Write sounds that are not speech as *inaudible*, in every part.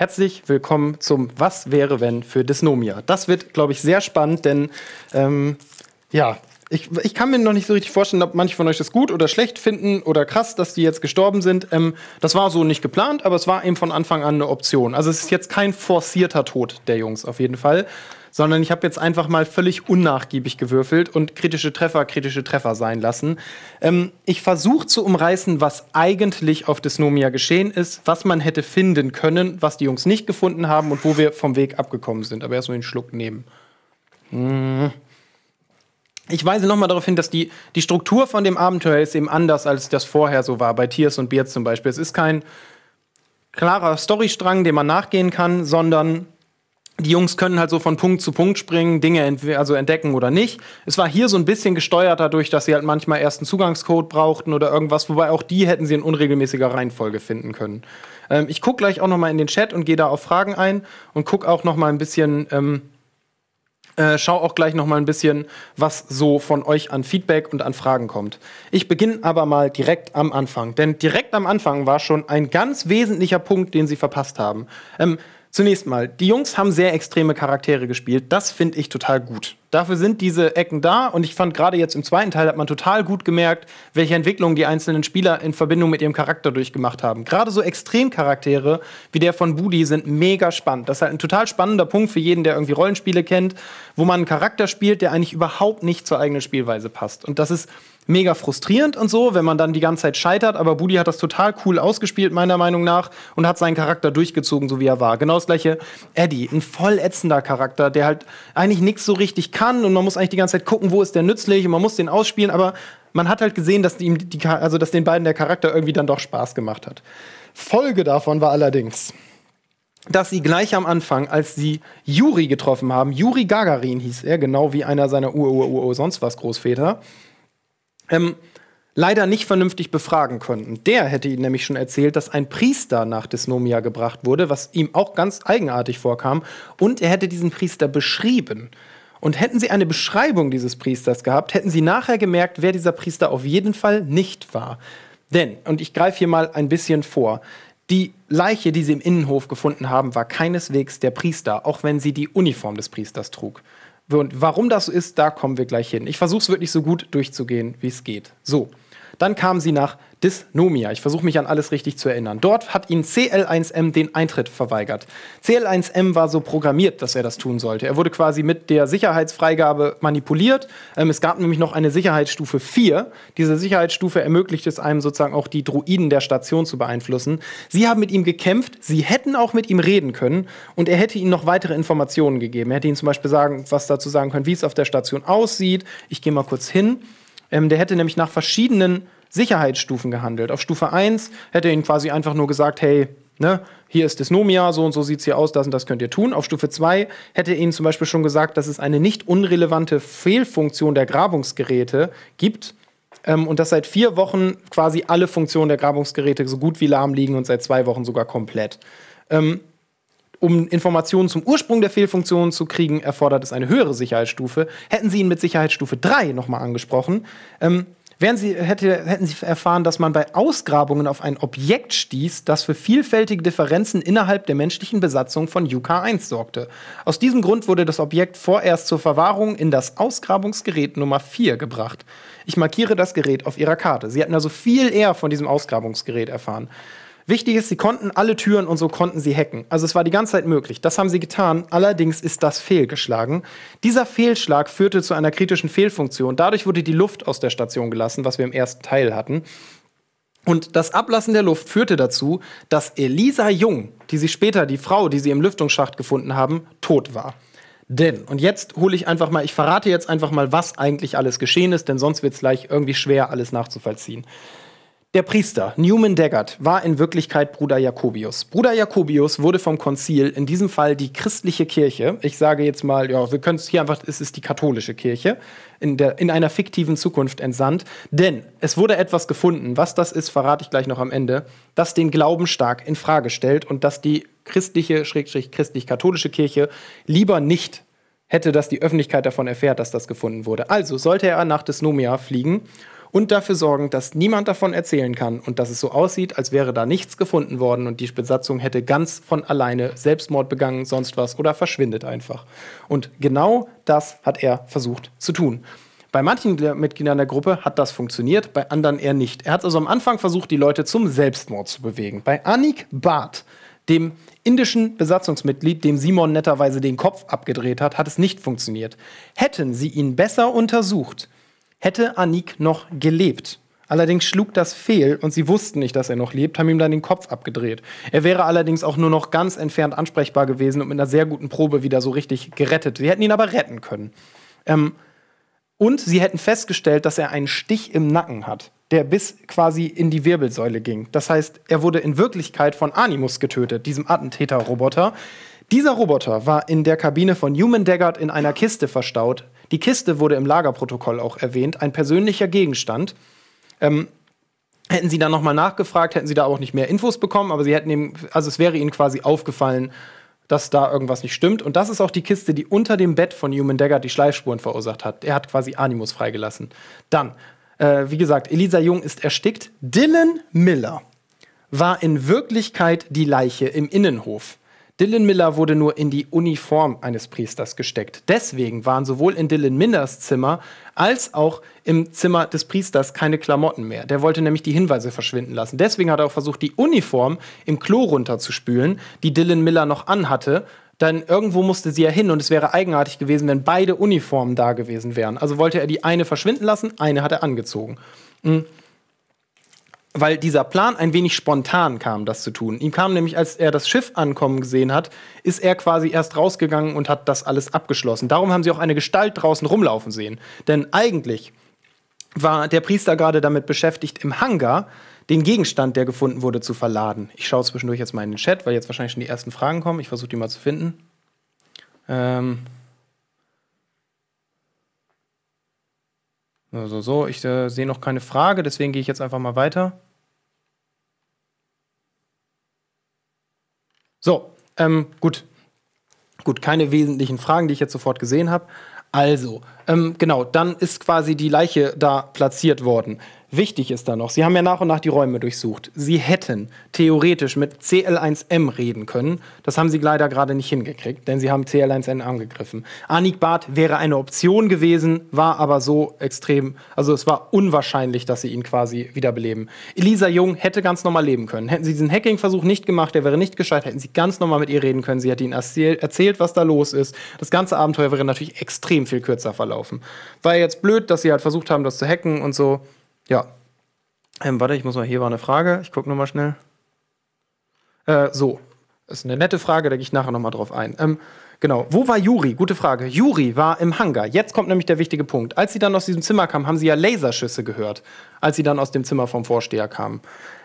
herzlich willkommen zum Was wäre wenn für Dysnomia. Das wird, glaube ich, sehr spannend, denn ähm, ja, ich, ich kann mir noch nicht so richtig vorstellen, ob manche von euch das gut oder schlecht finden oder krass, dass die jetzt gestorben sind. Ähm, das war so nicht geplant, aber es war eben von Anfang an eine Option. Also es ist jetzt kein forcierter Tod der Jungs auf jeden Fall, sondern ich habe jetzt einfach mal völlig unnachgiebig gewürfelt und kritische Treffer kritische Treffer sein lassen. Ähm, ich versuche zu umreißen, was eigentlich auf Dysnomia geschehen ist, was man hätte finden können, was die Jungs nicht gefunden haben und wo wir vom Weg abgekommen sind. Aber erst mal den Schluck nehmen. Mmh ich weise nochmal darauf hin, dass die, die Struktur von dem Abenteuer ist eben anders, als das vorher so war, bei Tears und Beards zum Beispiel. Es ist kein klarer Storystrang, dem man nachgehen kann, sondern die Jungs können halt so von Punkt zu Punkt springen, Dinge ent also entdecken oder nicht. Es war hier so ein bisschen gesteuert dadurch, dass sie halt manchmal erst einen Zugangscode brauchten oder irgendwas, wobei auch die hätten sie in unregelmäßiger Reihenfolge finden können. Ähm, ich gucke gleich auch nochmal in den Chat und gehe da auf Fragen ein und gucke auch nochmal ein bisschen ähm, äh, schau auch gleich noch mal ein bisschen, was so von euch an Feedback und an Fragen kommt. Ich beginne aber mal direkt am Anfang, denn direkt am Anfang war schon ein ganz wesentlicher Punkt, den sie verpasst haben. Ähm, zunächst mal, die Jungs haben sehr extreme Charaktere gespielt. Das finde ich total gut. Dafür sind diese Ecken da und ich fand gerade jetzt im zweiten Teil hat man total gut gemerkt, welche Entwicklungen die einzelnen Spieler in Verbindung mit ihrem Charakter durchgemacht haben. Gerade so Extremcharaktere wie der von Budi sind mega spannend. Das ist halt ein total spannender Punkt für jeden, der irgendwie Rollenspiele kennt, wo man einen Charakter spielt, der eigentlich überhaupt nicht zur eigenen Spielweise passt. Und das ist mega frustrierend und so, wenn man dann die ganze Zeit scheitert. Aber Budi hat das total cool ausgespielt, meiner Meinung nach, und hat seinen Charakter durchgezogen, so wie er war. Genau das gleiche Eddie, ein voll ätzender Charakter, der halt eigentlich nichts so richtig kann und man muss eigentlich die ganze Zeit gucken, wo ist der nützlich und man muss den ausspielen, aber man hat halt gesehen, dass, ihm die, also dass den beiden der Charakter irgendwie dann doch Spaß gemacht hat. Folge davon war allerdings, dass sie gleich am Anfang, als sie Juri getroffen haben, Juri Gagarin hieß er, genau wie einer seiner Ur-Ur-Ur-Sonst was Großväter, ähm, leider nicht vernünftig befragen konnten. Der hätte ihnen nämlich schon erzählt, dass ein Priester nach Dysnomia gebracht wurde, was ihm auch ganz eigenartig vorkam. Und er hätte diesen Priester beschrieben. Und hätten sie eine Beschreibung dieses Priesters gehabt, hätten sie nachher gemerkt, wer dieser Priester auf jeden Fall nicht war. Denn, und ich greife hier mal ein bisschen vor, die Leiche, die sie im Innenhof gefunden haben, war keineswegs der Priester, auch wenn sie die Uniform des Priesters trug. Und warum das so ist, da kommen wir gleich hin. Ich versuche es wirklich so gut durchzugehen, wie es geht. So, dann kamen sie nach Dysnomia. Ich versuche mich an alles richtig zu erinnern. Dort hat ihnen CL1M den Eintritt verweigert. CL1M war so programmiert, dass er das tun sollte. Er wurde quasi mit der Sicherheitsfreigabe manipuliert. Ähm, es gab nämlich noch eine Sicherheitsstufe 4. Diese Sicherheitsstufe ermöglicht es einem sozusagen auch die Druiden der Station zu beeinflussen. Sie haben mit ihm gekämpft, sie hätten auch mit ihm reden können und er hätte ihnen noch weitere Informationen gegeben. Er hätte ihnen zum Beispiel sagen, was dazu sagen können, wie es auf der Station aussieht. Ich gehe mal kurz hin. Ähm, der hätte nämlich nach verschiedenen Sicherheitsstufen gehandelt. Auf Stufe 1 hätte er ihnen quasi einfach nur gesagt, hey, ne, hier ist Dysnomia, so und so sieht es hier aus, das und das könnt ihr tun. Auf Stufe 2 hätte er ihnen zum Beispiel schon gesagt, dass es eine nicht unrelevante Fehlfunktion der Grabungsgeräte gibt. Ähm, und dass seit vier Wochen quasi alle Funktionen der Grabungsgeräte so gut wie lahm liegen und seit zwei Wochen sogar komplett. Ähm, um Informationen zum Ursprung der Fehlfunktion zu kriegen, erfordert es eine höhere Sicherheitsstufe. Hätten Sie ihn mit Sicherheitsstufe 3 nochmal angesprochen, ähm, wären Sie, hätte, hätten Sie erfahren, dass man bei Ausgrabungen auf ein Objekt stieß, das für vielfältige Differenzen innerhalb der menschlichen Besatzung von UK-1 sorgte. Aus diesem Grund wurde das Objekt vorerst zur Verwahrung in das Ausgrabungsgerät Nummer 4 gebracht. Ich markiere das Gerät auf Ihrer Karte. Sie hatten also viel eher von diesem Ausgrabungsgerät erfahren. Wichtig ist, sie konnten alle Türen und so konnten sie hacken. Also es war die ganze Zeit möglich. Das haben sie getan. Allerdings ist das fehlgeschlagen. Dieser Fehlschlag führte zu einer kritischen Fehlfunktion. Dadurch wurde die Luft aus der Station gelassen, was wir im ersten Teil hatten. Und das Ablassen der Luft führte dazu, dass Elisa Jung, die sie später, die Frau, die sie im Lüftungsschacht gefunden haben, tot war. Denn, und jetzt hole ich einfach mal, ich verrate jetzt einfach mal, was eigentlich alles geschehen ist, denn sonst wird es gleich irgendwie schwer, alles nachzuvollziehen. Der Priester Newman Daggett war in Wirklichkeit Bruder Jakobius. Bruder Jakobius wurde vom Konzil, in diesem Fall die christliche Kirche, ich sage jetzt mal, ja, wir können es hier einfach, es ist die katholische Kirche, in, der, in einer fiktiven Zukunft entsandt. Denn es wurde etwas gefunden, was das ist, verrate ich gleich noch am Ende, das den Glauben stark in Frage stellt und dass die christliche, schrägstrich christlich-katholische Kirche lieber nicht hätte, dass die Öffentlichkeit davon erfährt, dass das gefunden wurde. Also sollte er nach Dysnomia fliegen und dafür sorgen, dass niemand davon erzählen kann und dass es so aussieht, als wäre da nichts gefunden worden und die Besatzung hätte ganz von alleine Selbstmord begangen, sonst was oder verschwindet einfach. Und genau das hat er versucht zu tun. Bei manchen Mitgliedern der Gruppe hat das funktioniert, bei anderen eher nicht. Er hat also am Anfang versucht, die Leute zum Selbstmord zu bewegen. Bei Anik Barth, dem indischen Besatzungsmitglied, dem Simon netterweise den Kopf abgedreht hat, hat es nicht funktioniert. Hätten sie ihn besser untersucht, hätte Anik noch gelebt. Allerdings schlug das fehl und sie wussten nicht, dass er noch lebt, haben ihm dann den Kopf abgedreht. Er wäre allerdings auch nur noch ganz entfernt ansprechbar gewesen und mit einer sehr guten Probe wieder so richtig gerettet. Sie hätten ihn aber retten können. Ähm, und sie hätten festgestellt, dass er einen Stich im Nacken hat, der bis quasi in die Wirbelsäule ging. Das heißt, er wurde in Wirklichkeit von Animus getötet, diesem Attentäter-Roboter. Dieser Roboter war in der Kabine von Human Daggart in einer Kiste verstaut, die Kiste wurde im Lagerprotokoll auch erwähnt, ein persönlicher Gegenstand. Ähm, Hätten sie da nochmal nachgefragt, hätten sie da auch nicht mehr Infos bekommen, aber sie hätten eben, also es wäre ihnen quasi aufgefallen, dass da irgendwas nicht stimmt. Und das ist auch die Kiste, die unter dem Bett von Human Dagger die Schleifspuren verursacht hat. Er hat quasi Animus freigelassen. Dann, äh, wie gesagt, Elisa Jung ist erstickt. Dylan Miller war in Wirklichkeit die Leiche im Innenhof. Dylan Miller wurde nur in die Uniform eines Priesters gesteckt. Deswegen waren sowohl in Dylan Millers Zimmer als auch im Zimmer des Priesters keine Klamotten mehr. Der wollte nämlich die Hinweise verschwinden lassen. Deswegen hat er auch versucht, die Uniform im Klo runterzuspülen, die Dylan Miller noch anhatte. Denn irgendwo musste sie ja hin und es wäre eigenartig gewesen, wenn beide Uniformen da gewesen wären. Also wollte er die eine verschwinden lassen, eine hat er angezogen. Mhm weil dieser Plan ein wenig spontan kam, das zu tun. Ihm kam nämlich, als er das Schiff ankommen gesehen hat, ist er quasi erst rausgegangen und hat das alles abgeschlossen. Darum haben sie auch eine Gestalt draußen rumlaufen sehen. Denn eigentlich war der Priester gerade damit beschäftigt, im Hangar den Gegenstand, der gefunden wurde, zu verladen. Ich schaue zwischendurch jetzt mal in den Chat, weil jetzt wahrscheinlich schon die ersten Fragen kommen. Ich versuche die mal zu finden. Ähm. Also so, ich äh, sehe noch keine Frage, deswegen gehe ich jetzt einfach mal weiter. So, ähm, gut. Gut, keine wesentlichen Fragen, die ich jetzt sofort gesehen habe. Also, ähm, genau, dann ist quasi die Leiche da platziert worden. Wichtig ist da noch, Sie haben ja nach und nach die Räume durchsucht. Sie hätten theoretisch mit CL1M reden können. Das haben Sie leider gerade nicht hingekriegt, denn Sie haben CL1M angegriffen. Anik Barth wäre eine Option gewesen, war aber so extrem, also es war unwahrscheinlich, dass Sie ihn quasi wiederbeleben. Elisa Jung hätte ganz normal leben können. Hätten Sie diesen Hacking-Versuch nicht gemacht, der wäre nicht gescheit, hätten Sie ganz normal mit ihr reden können. Sie hätte Ihnen erzählt, was da los ist. Das ganze Abenteuer wäre natürlich extrem viel kürzer verlaufen. War ja jetzt blöd, dass Sie halt versucht haben, das zu hacken und so. Ja. Ähm, warte, ich muss mal, hier war eine Frage. Ich gucke nochmal schnell. Äh, so. Das ist eine nette Frage, da gehe ich nachher nochmal drauf ein. Ähm, genau. Wo war Juri? Gute Frage. Juri war im Hangar. Jetzt kommt nämlich der wichtige Punkt. Als sie dann aus diesem Zimmer kam, haben sie ja Laserschüsse gehört, als sie dann aus dem Zimmer vom Vorsteher kamen.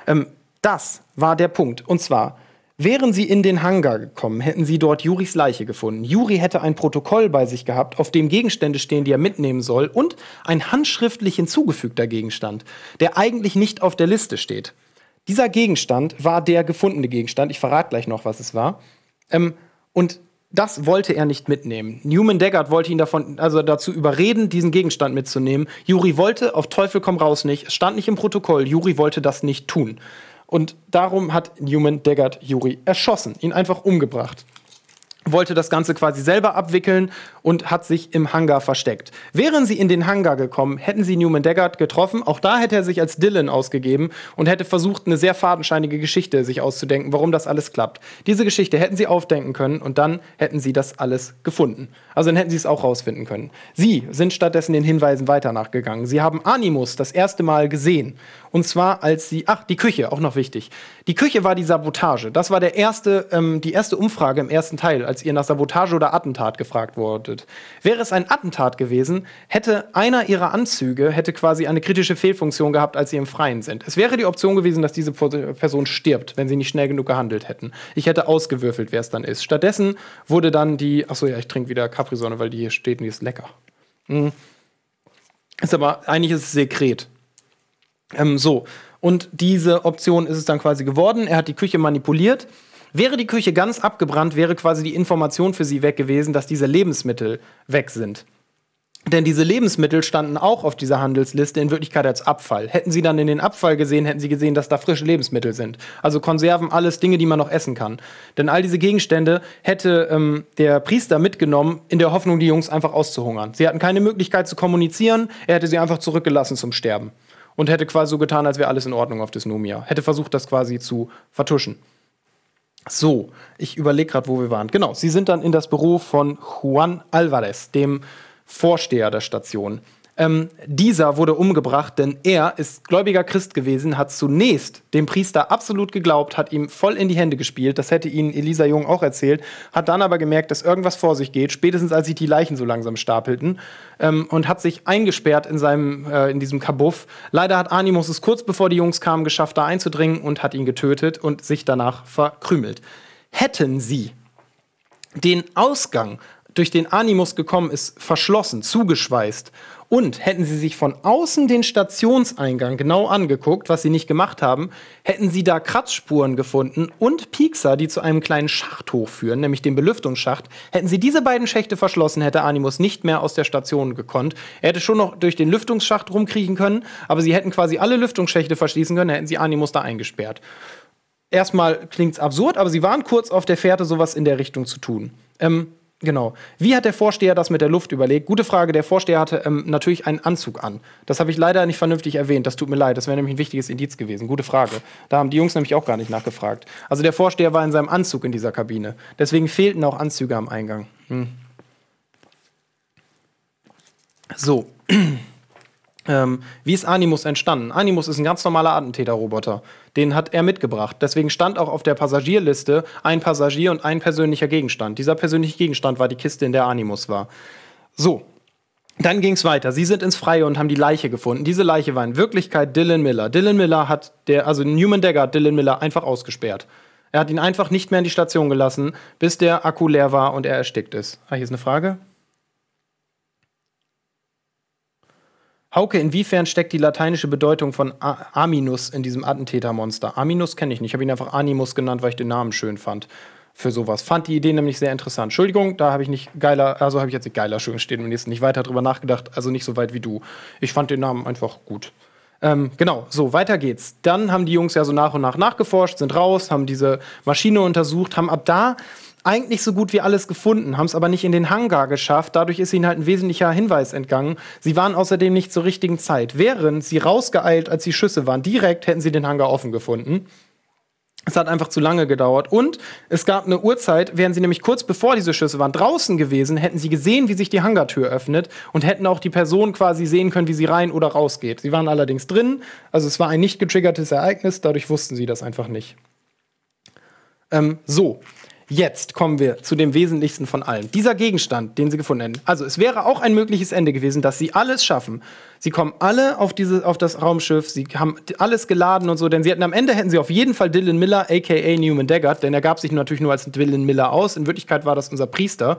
Ähm, das war der Punkt. Und zwar, Wären sie in den Hangar gekommen, hätten sie dort Juris Leiche gefunden. Juri hätte ein Protokoll bei sich gehabt, auf dem Gegenstände stehen, die er mitnehmen soll, und ein handschriftlich hinzugefügter Gegenstand, der eigentlich nicht auf der Liste steht. Dieser Gegenstand war der gefundene Gegenstand. Ich verrate gleich noch, was es war. Ähm, und das wollte er nicht mitnehmen. Newman Daggart wollte ihn davon, also dazu überreden, diesen Gegenstand mitzunehmen. Juri wollte auf Teufel komm raus nicht. Es stand nicht im Protokoll. Juri wollte das nicht tun. Und darum hat Newman Daggett Yuri erschossen, ihn einfach umgebracht wollte das Ganze quasi selber abwickeln und hat sich im Hangar versteckt. Wären sie in den Hangar gekommen, hätten sie Newman Daggart getroffen. Auch da hätte er sich als Dylan ausgegeben und hätte versucht, eine sehr fadenscheinige Geschichte sich auszudenken, warum das alles klappt. Diese Geschichte hätten sie aufdenken können und dann hätten sie das alles gefunden. Also dann hätten sie es auch rausfinden können. Sie sind stattdessen den Hinweisen weiter nachgegangen. Sie haben Animus das erste Mal gesehen. Und zwar als sie, ach, die Küche, auch noch wichtig. Die Küche war die Sabotage. Das war der erste, ähm, die erste Umfrage im ersten Teil als ihr nach Sabotage oder Attentat gefragt wurdet. Wäre es ein Attentat gewesen, hätte einer ihrer Anzüge hätte quasi eine kritische Fehlfunktion gehabt, als sie im Freien sind. Es wäre die Option gewesen, dass diese Person stirbt, wenn sie nicht schnell genug gehandelt hätten. Ich hätte ausgewürfelt, wer es dann ist. Stattdessen wurde dann die. Achso, ja, ich trinke wieder Capri-Sonne, weil die hier steht und die ist lecker. Mhm. Ist aber eigentlich ist es Sekret. Ähm, so. Und diese Option ist es dann quasi geworden. Er hat die Küche manipuliert Wäre die Küche ganz abgebrannt, wäre quasi die Information für sie weg gewesen, dass diese Lebensmittel weg sind. Denn diese Lebensmittel standen auch auf dieser Handelsliste in Wirklichkeit als Abfall. Hätten sie dann in den Abfall gesehen, hätten sie gesehen, dass da frische Lebensmittel sind. Also Konserven, alles Dinge, die man noch essen kann. Denn all diese Gegenstände hätte ähm, der Priester mitgenommen, in der Hoffnung, die Jungs einfach auszuhungern. Sie hatten keine Möglichkeit zu kommunizieren, er hätte sie einfach zurückgelassen zum Sterben. Und hätte quasi so getan, als wäre alles in Ordnung auf Dysnomia. Hätte versucht, das quasi zu vertuschen. So, ich überlege gerade, wo wir waren. Genau, sie sind dann in das Büro von Juan Alvarez, dem Vorsteher der Station, ähm, dieser wurde umgebracht, denn er ist gläubiger Christ gewesen, hat zunächst dem Priester absolut geglaubt, hat ihm voll in die Hände gespielt. Das hätte ihnen Elisa Jung auch erzählt, hat dann aber gemerkt, dass irgendwas vor sich geht, spätestens als sich die Leichen so langsam stapelten ähm, und hat sich eingesperrt in, seinem, äh, in diesem Kabuff. Leider hat Animus es kurz bevor die Jungs kamen geschafft, da einzudringen und hat ihn getötet und sich danach verkrümelt. Hätten sie den Ausgang durch den Animus gekommen ist, verschlossen, zugeschweißt. Und hätten sie sich von außen den Stationseingang genau angeguckt, was sie nicht gemacht haben, hätten sie da Kratzspuren gefunden und Piekser, die zu einem kleinen Schacht hochführen, nämlich dem Belüftungsschacht. Hätten sie diese beiden Schächte verschlossen, hätte Animus nicht mehr aus der Station gekonnt. Er hätte schon noch durch den Lüftungsschacht rumkriechen können, aber sie hätten quasi alle Lüftungsschächte verschließen können, hätten sie Animus da eingesperrt. Erstmal klingt's absurd, aber sie waren kurz auf der Fährte, sowas in der Richtung zu tun. Ähm, Genau. Wie hat der Vorsteher das mit der Luft überlegt? Gute Frage. Der Vorsteher hatte ähm, natürlich einen Anzug an. Das habe ich leider nicht vernünftig erwähnt. Das tut mir leid. Das wäre nämlich ein wichtiges Indiz gewesen. Gute Frage. Da haben die Jungs nämlich auch gar nicht nachgefragt. Also der Vorsteher war in seinem Anzug in dieser Kabine. Deswegen fehlten auch Anzüge am Eingang. Hm. So. *clears throat* Ähm, wie ist Animus entstanden? Animus ist ein ganz normaler Attentäterroboter. Den hat er mitgebracht. Deswegen stand auch auf der Passagierliste ein Passagier und ein persönlicher Gegenstand. Dieser persönliche Gegenstand war die Kiste, in der Animus war. So. Dann ging es weiter. Sie sind ins Freie und haben die Leiche gefunden. Diese Leiche war in Wirklichkeit Dylan Miller. Dylan Miller hat der, also Newman Dagger hat Dylan Miller einfach ausgesperrt. Er hat ihn einfach nicht mehr in die Station gelassen, bis der Akku leer war und er erstickt ist. Ah, hier ist eine Frage. Hauke, inwiefern steckt die lateinische Bedeutung von A Aminus in diesem Attentätermonster? Aminus kenne ich nicht. Ich habe ihn einfach Animus genannt, weil ich den Namen schön fand. Für sowas. Fand die Idee nämlich sehr interessant. Entschuldigung, da habe ich nicht geiler, also habe ich jetzt nicht geiler schön stehen und jetzt nicht weiter drüber nachgedacht, also nicht so weit wie du. Ich fand den Namen einfach gut. Ähm, genau, so, weiter geht's. Dann haben die Jungs ja so nach und nach nachgeforscht, sind raus, haben diese Maschine untersucht, haben ab da eigentlich so gut wie alles gefunden, haben es aber nicht in den Hangar geschafft. Dadurch ist ihnen halt ein wesentlicher Hinweis entgangen. Sie waren außerdem nicht zur richtigen Zeit. Während sie rausgeeilt, als die Schüsse waren, direkt hätten sie den Hangar offen gefunden. Es hat einfach zu lange gedauert. Und es gab eine Uhrzeit, wären sie nämlich kurz bevor diese Schüsse waren draußen gewesen, hätten sie gesehen, wie sich die Hangartür öffnet und hätten auch die Person quasi sehen können, wie sie rein oder rausgeht. Sie waren allerdings drin, also es war ein nicht getriggertes Ereignis, dadurch wussten sie das einfach nicht. Ähm, so, Jetzt kommen wir zu dem Wesentlichsten von allem. Dieser Gegenstand, den sie gefunden hätten. Also es wäre auch ein mögliches Ende gewesen, dass sie alles schaffen. Sie kommen alle auf, diese, auf das Raumschiff, sie haben alles geladen und so, denn sie hätten am Ende hätten sie auf jeden Fall Dylan Miller, aka Newman Daggett, denn er gab sich natürlich nur als Dylan Miller aus. In Wirklichkeit war das unser Priester.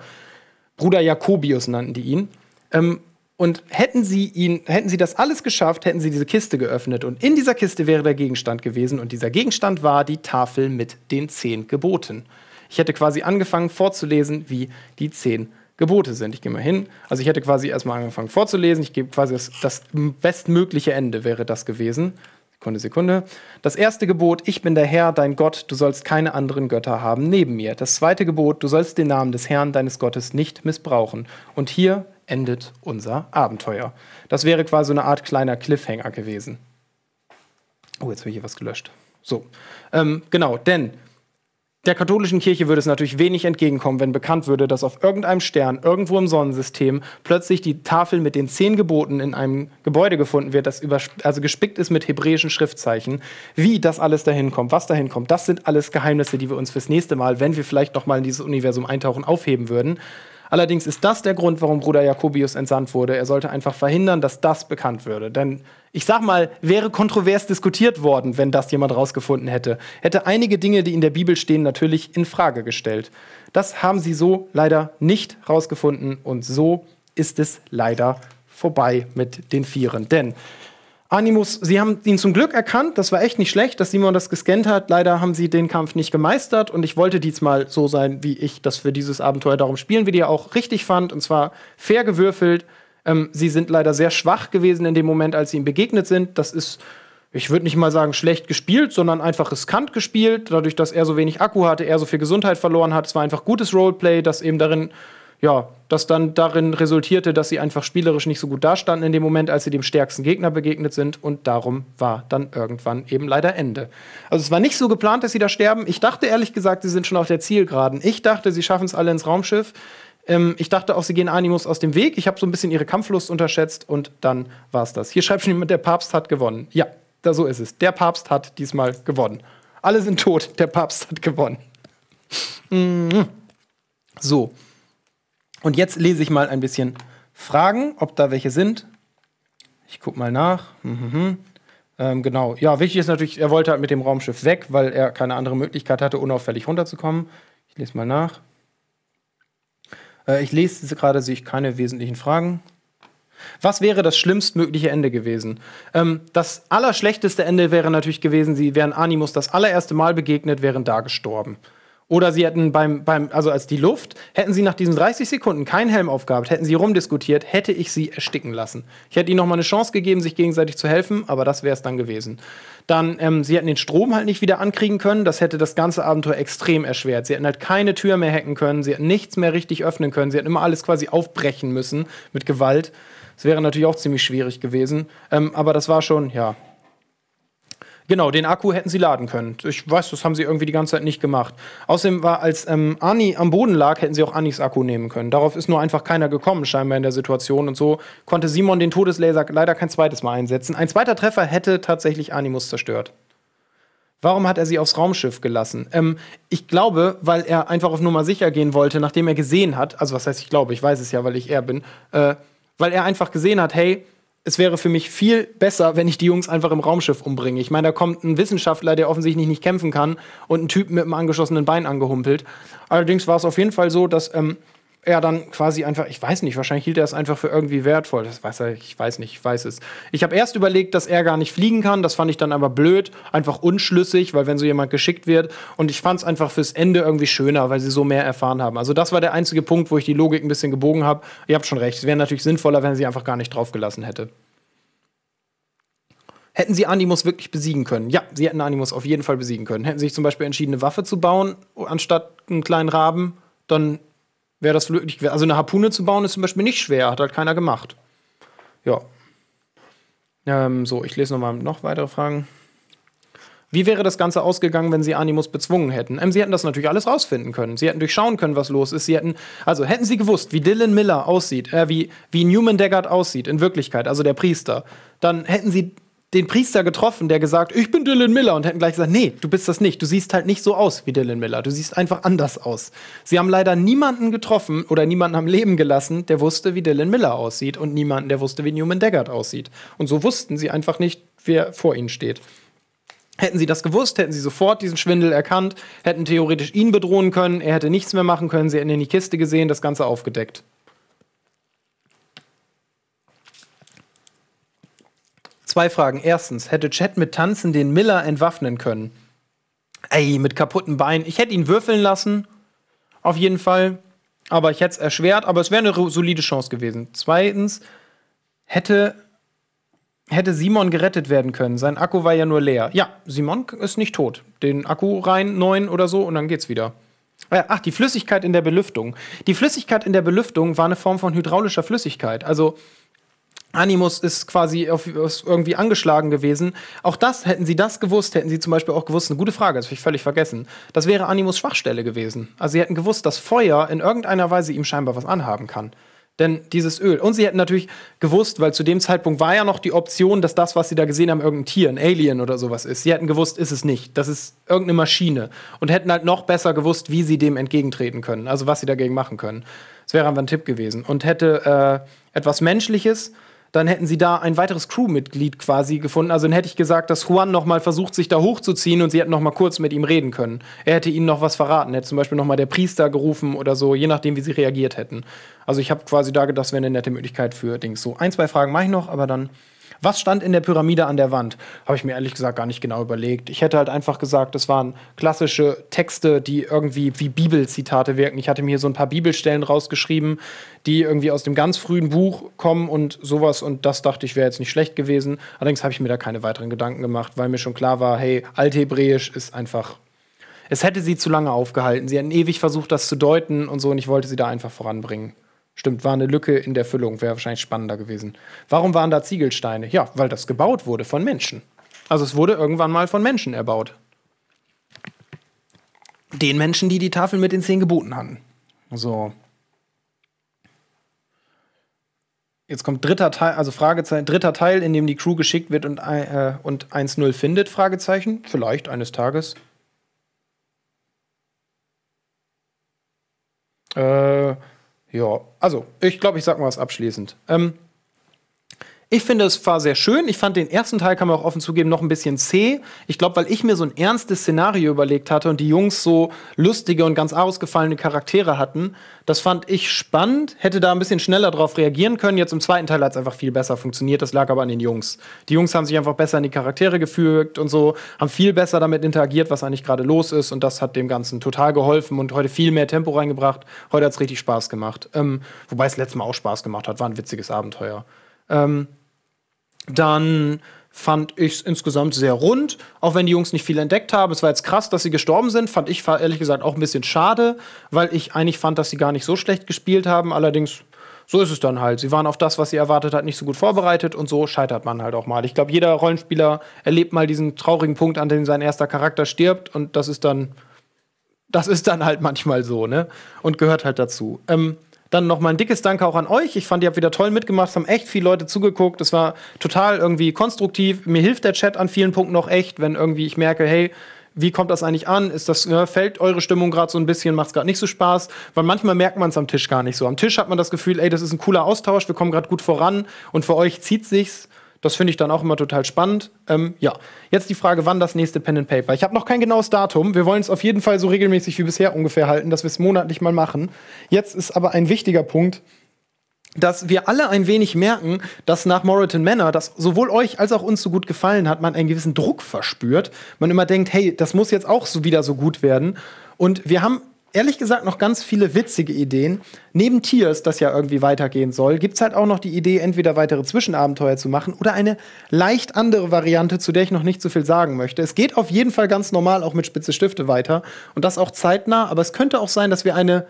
Bruder Jakobius nannten die ihn. Ähm, und hätten sie ihn, hätten sie das alles geschafft, hätten sie diese Kiste geöffnet. Und in dieser Kiste wäre der Gegenstand gewesen. Und dieser Gegenstand war die Tafel mit den zehn Geboten. Ich hätte quasi angefangen vorzulesen, wie die zehn Gebote sind. Ich gehe mal hin. Also ich hätte quasi erstmal angefangen vorzulesen. Ich gebe quasi das, das bestmögliche Ende wäre das gewesen. Sekunde, Sekunde. Das erste Gebot, ich bin der Herr, dein Gott, du sollst keine anderen Götter haben neben mir. Das zweite Gebot, du sollst den Namen des Herrn, deines Gottes, nicht missbrauchen. Und hier endet unser Abenteuer. Das wäre quasi eine Art kleiner Cliffhanger gewesen. Oh, jetzt habe ich hier was gelöscht. So, ähm, genau, denn der katholischen Kirche würde es natürlich wenig entgegenkommen, wenn bekannt würde, dass auf irgendeinem Stern, irgendwo im Sonnensystem, plötzlich die Tafel mit den zehn Geboten in einem Gebäude gefunden wird, das also gespickt ist mit hebräischen Schriftzeichen. Wie das alles dahin kommt, was dahin kommt, das sind alles Geheimnisse, die wir uns fürs nächste Mal, wenn wir vielleicht nochmal in dieses Universum eintauchen, aufheben würden. Allerdings ist das der Grund, warum Bruder Jakobius entsandt wurde. Er sollte einfach verhindern, dass das bekannt würde. Denn ich sag mal, wäre kontrovers diskutiert worden, wenn das jemand rausgefunden hätte. Hätte einige Dinge, die in der Bibel stehen, natürlich in Frage gestellt. Das haben sie so leider nicht rausgefunden und so ist es leider vorbei mit den Vieren. Denn Animus, sie haben ihn zum Glück erkannt. Das war echt nicht schlecht, dass Simon das gescannt hat. Leider haben sie den Kampf nicht gemeistert. Und ich wollte diesmal so sein, wie ich das für dieses Abenteuer darum spielen wie ja auch richtig fand. Und zwar fair gewürfelt. Ähm, sie sind leider sehr schwach gewesen in dem Moment, als sie ihm begegnet sind. Das ist, ich würde nicht mal sagen, schlecht gespielt, sondern einfach riskant gespielt. Dadurch, dass er so wenig Akku hatte, er so viel Gesundheit verloren hat. Es war einfach gutes Roleplay, das eben darin ja, das dann darin resultierte, dass sie einfach spielerisch nicht so gut dastanden in dem Moment, als sie dem stärksten Gegner begegnet sind. Und darum war dann irgendwann eben leider Ende. Also es war nicht so geplant, dass sie da sterben. Ich dachte ehrlich gesagt, sie sind schon auf der Zielgeraden. Ich dachte, sie schaffen es alle ins Raumschiff. Ähm, ich dachte auch, sie gehen Animus aus dem Weg. Ich habe so ein bisschen ihre Kampflust unterschätzt und dann war es das. Hier schreibt schon jemand, der Papst hat gewonnen. Ja, da so ist es. Der Papst hat diesmal gewonnen. Alle sind tot, der Papst hat gewonnen. Mhm. So. Und jetzt lese ich mal ein bisschen Fragen, ob da welche sind. Ich gucke mal nach. Mhm. Ähm, genau. Ja, wichtig ist natürlich, er wollte halt mit dem Raumschiff weg, weil er keine andere Möglichkeit hatte, unauffällig runterzukommen. Ich lese mal nach. Äh, ich lese gerade, sehe ich keine wesentlichen Fragen. Was wäre das schlimmstmögliche Ende gewesen? Ähm, das allerschlechteste Ende wäre natürlich gewesen, sie wären Animus das allererste Mal begegnet, wären da gestorben. Oder sie hätten beim, beim, also als die Luft, hätten sie nach diesen 30 Sekunden keinen Helm aufgehabt, hätten sie rumdiskutiert, hätte ich sie ersticken lassen. Ich hätte ihnen nochmal eine Chance gegeben, sich gegenseitig zu helfen, aber das wäre es dann gewesen. Dann, ähm, sie hätten den Strom halt nicht wieder ankriegen können, das hätte das ganze Abenteuer extrem erschwert. Sie hätten halt keine Tür mehr hacken können, sie hätten nichts mehr richtig öffnen können, sie hätten immer alles quasi aufbrechen müssen mit Gewalt. Das wäre natürlich auch ziemlich schwierig gewesen. Ähm, aber das war schon, ja, Genau, den Akku hätten sie laden können. Ich weiß, das haben sie irgendwie die ganze Zeit nicht gemacht. Außerdem war, als ähm, Ani am Boden lag, hätten sie auch Anis Akku nehmen können. Darauf ist nur einfach keiner gekommen, scheinbar in der Situation. Und so konnte Simon den Todeslaser leider kein zweites Mal einsetzen. Ein zweiter Treffer hätte tatsächlich Animus zerstört. Warum hat er sie aufs Raumschiff gelassen? Ähm, ich glaube, weil er einfach auf Nummer sicher gehen wollte, nachdem er gesehen hat, also was heißt ich glaube, ich weiß es ja, weil ich er bin, äh, weil er einfach gesehen hat, hey, es wäre für mich viel besser, wenn ich die Jungs einfach im Raumschiff umbringe. Ich meine, da kommt ein Wissenschaftler, der offensichtlich nicht kämpfen kann und ein Typ mit einem angeschossenen Bein angehumpelt. Allerdings war es auf jeden Fall so, dass ähm, er dann quasi einfach, ich weiß nicht, wahrscheinlich hielt er es einfach für irgendwie wertvoll. Das weiß er, ich weiß nicht, ich weiß es. Ich habe erst überlegt, dass er gar nicht fliegen kann. Das fand ich dann aber blöd, einfach unschlüssig, weil wenn so jemand geschickt wird. Und ich fand es einfach fürs Ende irgendwie schöner, weil sie so mehr erfahren haben. Also das war der einzige Punkt, wo ich die Logik ein bisschen gebogen habe. Ihr habt schon recht. Es wäre natürlich sinnvoller, wenn sie einfach gar nicht draufgelassen hätte. Hätten sie Animus wirklich besiegen können? Ja, sie hätten Animus auf jeden Fall besiegen können. Hätten sie sich zum Beispiel entschieden, eine Waffe zu bauen, anstatt einen kleinen Raben, dann wäre das wirklich. Also eine Harpune zu bauen ist zum Beispiel nicht schwer, hat halt keiner gemacht. Ja. Ähm, so, ich lese nochmal noch weitere Fragen. Wie wäre das Ganze ausgegangen, wenn sie Animus bezwungen hätten? Ähm, sie hätten das natürlich alles rausfinden können. Sie hätten durchschauen können, was los ist. Sie hätten, also hätten sie gewusst, wie Dylan Miller aussieht, äh, wie, wie Newman Daggard aussieht in Wirklichkeit, also der Priester, dann hätten sie den Priester getroffen, der gesagt, ich bin Dylan Miller und hätten gleich gesagt, nee, du bist das nicht. Du siehst halt nicht so aus wie Dylan Miller. Du siehst einfach anders aus. Sie haben leider niemanden getroffen oder niemanden am Leben gelassen, der wusste, wie Dylan Miller aussieht und niemanden, der wusste, wie Newman Daggett aussieht. Und so wussten sie einfach nicht, wer vor ihnen steht. Hätten sie das gewusst, hätten sie sofort diesen Schwindel erkannt, hätten theoretisch ihn bedrohen können, er hätte nichts mehr machen können, sie hätten in die Kiste gesehen, das Ganze aufgedeckt. zwei Fragen. Erstens, hätte Chat mit Tanzen den Miller entwaffnen können? Ey, mit kaputten Beinen. Ich hätte ihn würfeln lassen. Auf jeden Fall. Aber ich hätte es erschwert, aber es wäre eine solide Chance gewesen. Zweitens, hätte, hätte Simon gerettet werden können. Sein Akku war ja nur leer. Ja, Simon ist nicht tot. Den Akku rein, neun oder so, und dann geht's wieder. Ach, die Flüssigkeit in der Belüftung. Die Flüssigkeit in der Belüftung war eine Form von hydraulischer Flüssigkeit. Also Animus ist quasi auf, irgendwie angeschlagen gewesen. Auch das, hätten sie das gewusst, hätten sie zum Beispiel auch gewusst, eine gute Frage, das habe ich völlig vergessen. Das wäre Animus Schwachstelle gewesen. Also sie hätten gewusst, dass Feuer in irgendeiner Weise ihm scheinbar was anhaben kann. Denn dieses Öl. Und sie hätten natürlich gewusst, weil zu dem Zeitpunkt war ja noch die Option, dass das, was sie da gesehen haben, irgendein Tier, ein Alien oder sowas ist. Sie hätten gewusst, ist es nicht. Das ist irgendeine Maschine. Und hätten halt noch besser gewusst, wie sie dem entgegentreten können. Also was sie dagegen machen können. Das wäre einfach ein Tipp gewesen. Und hätte äh, etwas Menschliches dann hätten sie da ein weiteres Crewmitglied quasi gefunden. Also dann hätte ich gesagt, dass Juan noch mal versucht, sich da hochzuziehen und sie hätten noch mal kurz mit ihm reden können. Er hätte ihnen noch was verraten, hätte zum Beispiel noch mal der Priester gerufen oder so, je nachdem, wie sie reagiert hätten. Also ich habe quasi da gedacht, das wäre eine nette Möglichkeit für Dings. So ein, zwei Fragen mache ich noch, aber dann was stand in der Pyramide an der Wand? Habe ich mir ehrlich gesagt gar nicht genau überlegt. Ich hätte halt einfach gesagt, das waren klassische Texte, die irgendwie wie Bibelzitate wirken. Ich hatte mir hier so ein paar Bibelstellen rausgeschrieben, die irgendwie aus dem ganz frühen Buch kommen und sowas. Und das dachte ich, wäre jetzt nicht schlecht gewesen. Allerdings habe ich mir da keine weiteren Gedanken gemacht, weil mir schon klar war, hey, Althebräisch ist einfach. Es hätte sie zu lange aufgehalten. Sie hätten ewig versucht, das zu deuten und so, und ich wollte sie da einfach voranbringen. Stimmt, war eine Lücke in der Füllung, wäre wahrscheinlich spannender gewesen. Warum waren da Ziegelsteine? Ja, weil das gebaut wurde von Menschen. Also es wurde irgendwann mal von Menschen erbaut. Den Menschen, die die Tafel mit den zehn Geboten hatten. So. Jetzt kommt dritter Teil, also Fragezeichen, dritter Teil, in dem die Crew geschickt wird und, äh, und 1-0 findet, Fragezeichen. Vielleicht eines Tages. Äh, ja, also ich glaube, ich sage mal was abschließend. Ähm, ich finde, es war sehr schön. Ich fand den ersten Teil, kann man auch offen zugeben, noch ein bisschen zäh. Ich glaube, weil ich mir so ein ernstes Szenario überlegt hatte und die Jungs so lustige und ganz ausgefallene Charaktere hatten. Das fand ich spannend, hätte da ein bisschen schneller drauf reagieren können. Jetzt im zweiten Teil hat es einfach viel besser funktioniert. Das lag aber an den Jungs. Die Jungs haben sich einfach besser in die Charaktere gefügt und so, haben viel besser damit interagiert, was eigentlich gerade los ist. Und das hat dem Ganzen total geholfen und heute viel mehr Tempo reingebracht. Heute hat es richtig Spaß gemacht. Ähm, wobei es letztes Mal auch Spaß gemacht hat. War ein witziges Abenteuer ähm, dann fand ich es insgesamt sehr rund, auch wenn die Jungs nicht viel entdeckt haben. Es war jetzt krass, dass sie gestorben sind, fand ich ehrlich gesagt auch ein bisschen schade, weil ich eigentlich fand, dass sie gar nicht so schlecht gespielt haben. Allerdings, so ist es dann halt. Sie waren auf das, was sie erwartet hat, nicht so gut vorbereitet und so scheitert man halt auch mal. Ich glaube, jeder Rollenspieler erlebt mal diesen traurigen Punkt, an dem sein erster Charakter stirbt und das ist dann, das ist dann halt manchmal so, ne? Und gehört halt dazu. Ähm, dann nochmal ein dickes Danke auch an euch. Ich fand, ihr habt wieder toll mitgemacht, es haben echt viele Leute zugeguckt. Es war total irgendwie konstruktiv. Mir hilft der Chat an vielen Punkten noch echt, wenn irgendwie ich merke, hey, wie kommt das eigentlich an? Ist das, ja, ne, fällt eure Stimmung gerade so ein bisschen, macht es gerade nicht so Spaß? Weil manchmal merkt man es am Tisch gar nicht so. Am Tisch hat man das Gefühl, ey, das ist ein cooler Austausch, wir kommen gerade gut voran und für euch zieht sich's. Das finde ich dann auch immer total spannend. Ähm, ja, jetzt die Frage, wann das nächste Pen and Paper. Ich habe noch kein genaues Datum. Wir wollen es auf jeden Fall so regelmäßig wie bisher ungefähr halten, dass wir es monatlich mal machen. Jetzt ist aber ein wichtiger Punkt, dass wir alle ein wenig merken, dass nach Moritan Manor, das sowohl euch als auch uns so gut gefallen hat, man einen gewissen Druck verspürt. Man immer denkt, hey, das muss jetzt auch so wieder so gut werden. Und wir haben ehrlich gesagt noch ganz viele witzige Ideen. Neben Tiers, das ja irgendwie weitergehen soll, gibt es halt auch noch die Idee, entweder weitere Zwischenabenteuer zu machen oder eine leicht andere Variante, zu der ich noch nicht so viel sagen möchte. Es geht auf jeden Fall ganz normal auch mit Spitze Stifte weiter und das auch zeitnah, aber es könnte auch sein, dass wir eine,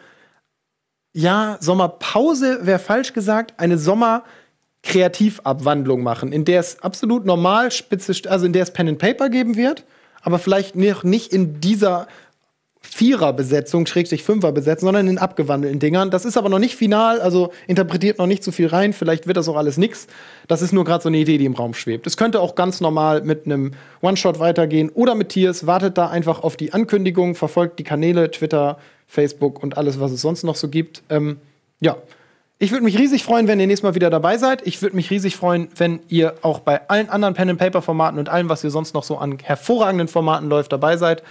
ja, Sommerpause wäre falsch gesagt, eine Sommer- Kreativabwandlung machen, in der es absolut normal spitze, also in der es Pen and Paper geben wird, aber vielleicht noch nicht in dieser Viererbesetzung, Schrägstrich Fünferbesetzung, sondern in abgewandelten Dingern. Das ist aber noch nicht final, also interpretiert noch nicht zu so viel rein. Vielleicht wird das auch alles nix. Das ist nur gerade so eine Idee, die im Raum schwebt. Es könnte auch ganz normal mit einem One-Shot weitergehen oder mit Tiers. Wartet da einfach auf die Ankündigung, verfolgt die Kanäle, Twitter, Facebook und alles, was es sonst noch so gibt. Ähm, ja. Ich würde mich riesig freuen, wenn ihr nächstes Mal wieder dabei seid. Ich würde mich riesig freuen, wenn ihr auch bei allen anderen pen paper formaten und allem, was hier sonst noch so an hervorragenden Formaten läuft, dabei seid.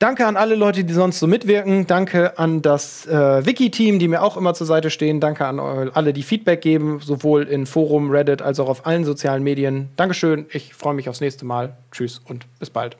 Danke an alle Leute, die sonst so mitwirken. Danke an das äh, Wiki-Team, die mir auch immer zur Seite stehen. Danke an alle, die Feedback geben, sowohl in Forum, Reddit als auch auf allen sozialen Medien. Dankeschön. Ich freue mich aufs nächste Mal. Tschüss und bis bald.